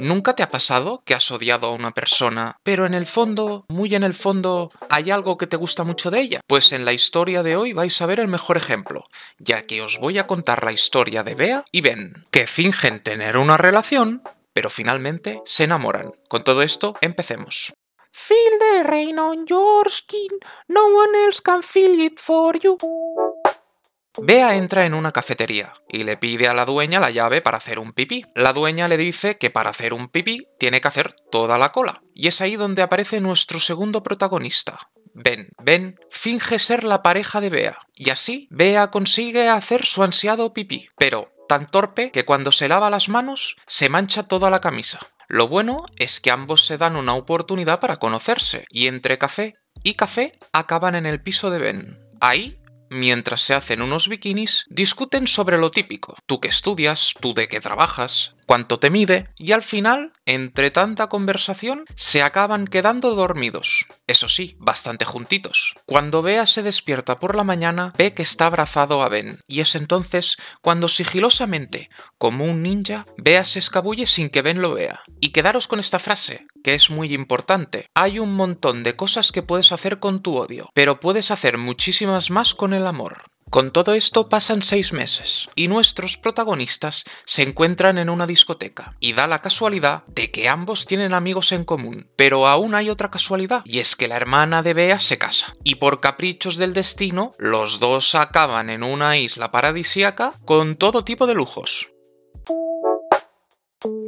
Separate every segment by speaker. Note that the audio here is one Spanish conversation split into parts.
Speaker 1: ¿Nunca te ha pasado que has odiado a una persona, pero en el fondo, muy en el fondo, hay algo que te gusta mucho de ella? Pues en la historia de hoy vais a ver el mejor ejemplo, ya que os voy a contar la historia de Bea y Ben, que fingen tener una relación, pero finalmente se enamoran. Con todo esto, empecemos. Feel the rain your skin, no one else can feel it for you. Bea entra en una cafetería y le pide a la dueña la llave para hacer un pipí. La dueña le dice que para hacer un pipí tiene que hacer toda la cola. Y es ahí donde aparece nuestro segundo protagonista, Ben. Ben finge ser la pareja de Bea. Y así Bea consigue hacer su ansiado pipí. Pero tan torpe que cuando se lava las manos se mancha toda la camisa. Lo bueno es que ambos se dan una oportunidad para conocerse, y entre café y café acaban en el piso de Ben. Ahí Mientras se hacen unos bikinis, discuten sobre lo típico. Tú que estudias, tú de qué trabajas, cuánto te mide, y al final, entre tanta conversación, se acaban quedando dormidos. Eso sí, bastante juntitos. Cuando Bea se despierta por la mañana, ve que está abrazado a Ben, y es entonces cuando sigilosamente, como un ninja, Bea se escabulle sin que Ben lo vea. Y quedaros con esta frase, que es muy importante. Hay un montón de cosas que puedes hacer con tu odio, pero puedes hacer muchísimas más con el amor. Con todo esto pasan seis meses y nuestros protagonistas se encuentran en una discoteca y da la casualidad de que ambos tienen amigos en común, pero aún hay otra casualidad y es que la hermana de Bea se casa y por caprichos del destino los dos acaban en una isla paradisíaca con todo tipo de lujos.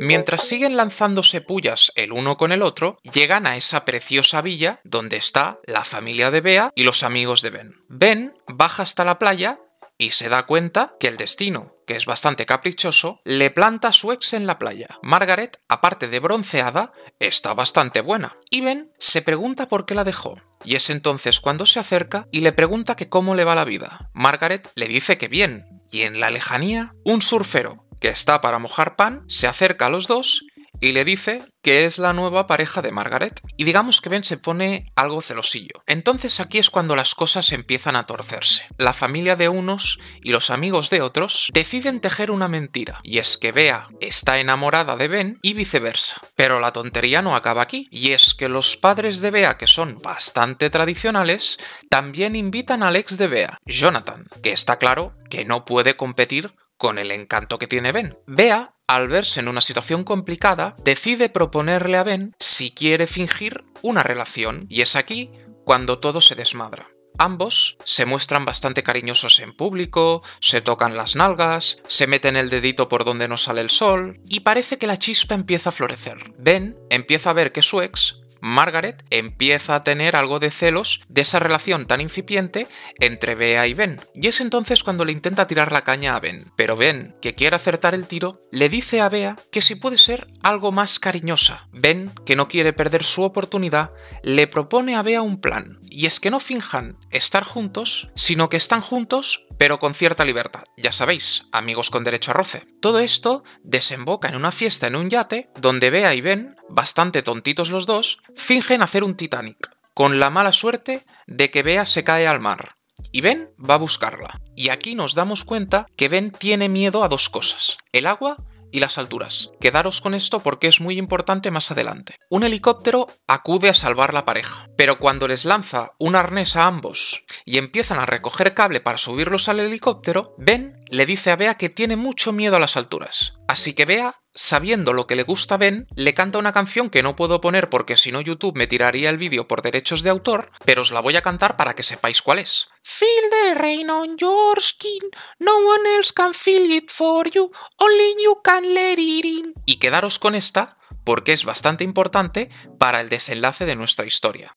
Speaker 1: Mientras siguen lanzándose pullas el uno con el otro, llegan a esa preciosa villa donde está la familia de Bea y los amigos de Ben. Ben baja hasta la playa y se da cuenta que el destino, que es bastante caprichoso, le planta a su ex en la playa. Margaret, aparte de bronceada, está bastante buena. Y Ben se pregunta por qué la dejó. Y es entonces cuando se acerca y le pregunta que cómo le va la vida. Margaret le dice que bien. Y en la lejanía, un surfero que está para mojar pan, se acerca a los dos y le dice que es la nueva pareja de Margaret. Y digamos que Ben se pone algo celosillo. Entonces aquí es cuando las cosas empiezan a torcerse. La familia de unos y los amigos de otros deciden tejer una mentira, y es que Bea está enamorada de Ben y viceversa. Pero la tontería no acaba aquí, y es que los padres de Bea, que son bastante tradicionales, también invitan al ex de Bea, Jonathan, que está claro que no puede competir con el encanto que tiene Ben. Bea, al verse en una situación complicada, decide proponerle a Ben si quiere fingir una relación, y es aquí cuando todo se desmadra. Ambos se muestran bastante cariñosos en público, se tocan las nalgas, se meten el dedito por donde no sale el sol, y parece que la chispa empieza a florecer. Ben empieza a ver que su ex Margaret empieza a tener algo de celos de esa relación tan incipiente entre Bea y Ben. Y es entonces cuando le intenta tirar la caña a Ben. Pero Ben, que quiere acertar el tiro, le dice a Bea que si puede ser algo más cariñosa. Ben, que no quiere perder su oportunidad, le propone a Bea un plan. Y es que no finjan estar juntos, sino que están juntos pero con cierta libertad. Ya sabéis, amigos con derecho a roce. Todo esto desemboca en una fiesta en un yate donde Bea y Ben bastante tontitos los dos, fingen hacer un Titanic, con la mala suerte de que Bea se cae al mar. Y Ben va a buscarla. Y aquí nos damos cuenta que Ben tiene miedo a dos cosas, el agua y las alturas. Quedaros con esto porque es muy importante más adelante. Un helicóptero acude a salvar la pareja, pero cuando les lanza un arnés a ambos y empiezan a recoger cable para subirlos al helicóptero, Ben le dice a Bea que tiene mucho miedo a las alturas. Así que Bea sabiendo lo que le gusta a Ben, le canta una canción que no puedo poner porque si no YouTube me tiraría el vídeo por derechos de autor, pero os la voy a cantar para que sepáis cuál es. Feel the rain on your skin, no one else can feel it for you, only you can let it in. Y quedaros con esta porque es bastante importante para el desenlace de nuestra historia.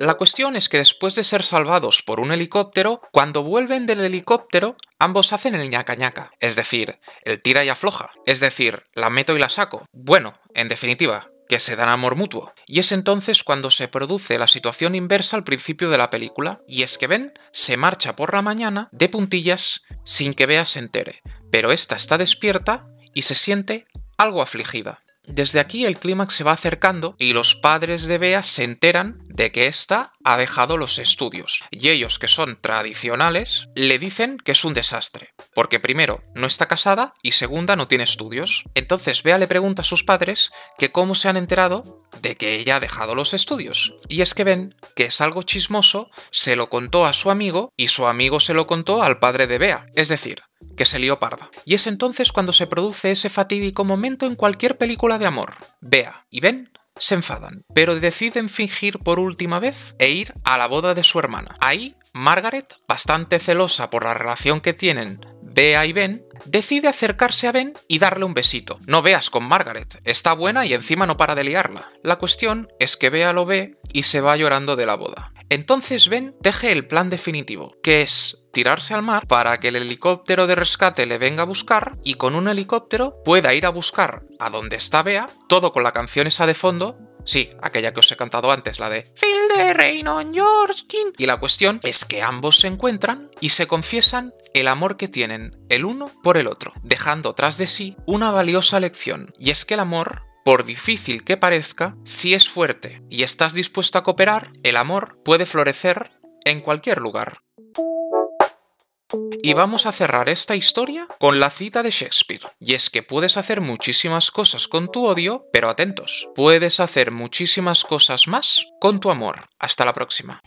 Speaker 1: La cuestión es que después de ser salvados por un helicóptero, cuando vuelven del helicóptero, ambos hacen el ñaca ñaca, es decir, el tira y afloja, es decir, la meto y la saco. Bueno, en definitiva, que se dan amor mutuo. Y es entonces cuando se produce la situación inversa al principio de la película, y es que Ben se marcha por la mañana de puntillas sin que Bea se entere, pero esta está despierta y se siente algo afligida. Desde aquí el clímax se va acercando y los padres de Bea se enteran de que ésta ha dejado los estudios y ellos que son tradicionales le dicen que es un desastre, porque primero no está casada y segunda no tiene estudios. Entonces Bea le pregunta a sus padres que cómo se han enterado de que ella ha dejado los estudios. Y es que ven que es algo chismoso, se lo contó a su amigo y su amigo se lo contó al padre de Bea. Es decir, que se lió parda. Y es entonces cuando se produce ese fatídico momento en cualquier película de amor. Bea y Ben se enfadan, pero deciden fingir por última vez e ir a la boda de su hermana. Ahí Margaret, bastante celosa por la relación que tienen Bea y Ben, decide acercarse a Ben y darle un besito. No veas con Margaret, está buena y encima no para de liarla. La cuestión es que Bea lo ve y se va llorando de la boda. Entonces Ben teje el plan definitivo, que es tirarse al mar para que el helicóptero de rescate le venga a buscar y con un helicóptero pueda ir a buscar a donde está Bea, todo con la canción esa de fondo, Sí, aquella que os he cantado antes, la de Feel the rain on Y la cuestión es que ambos se encuentran y se confiesan el amor que tienen el uno por el otro, dejando tras de sí una valiosa lección. Y es que el amor por difícil que parezca, si es fuerte y estás dispuesto a cooperar, el amor puede florecer en cualquier lugar. Y vamos a cerrar esta historia con la cita de Shakespeare. Y es que puedes hacer muchísimas cosas con tu odio, pero atentos, puedes hacer muchísimas cosas más con tu amor. Hasta la próxima.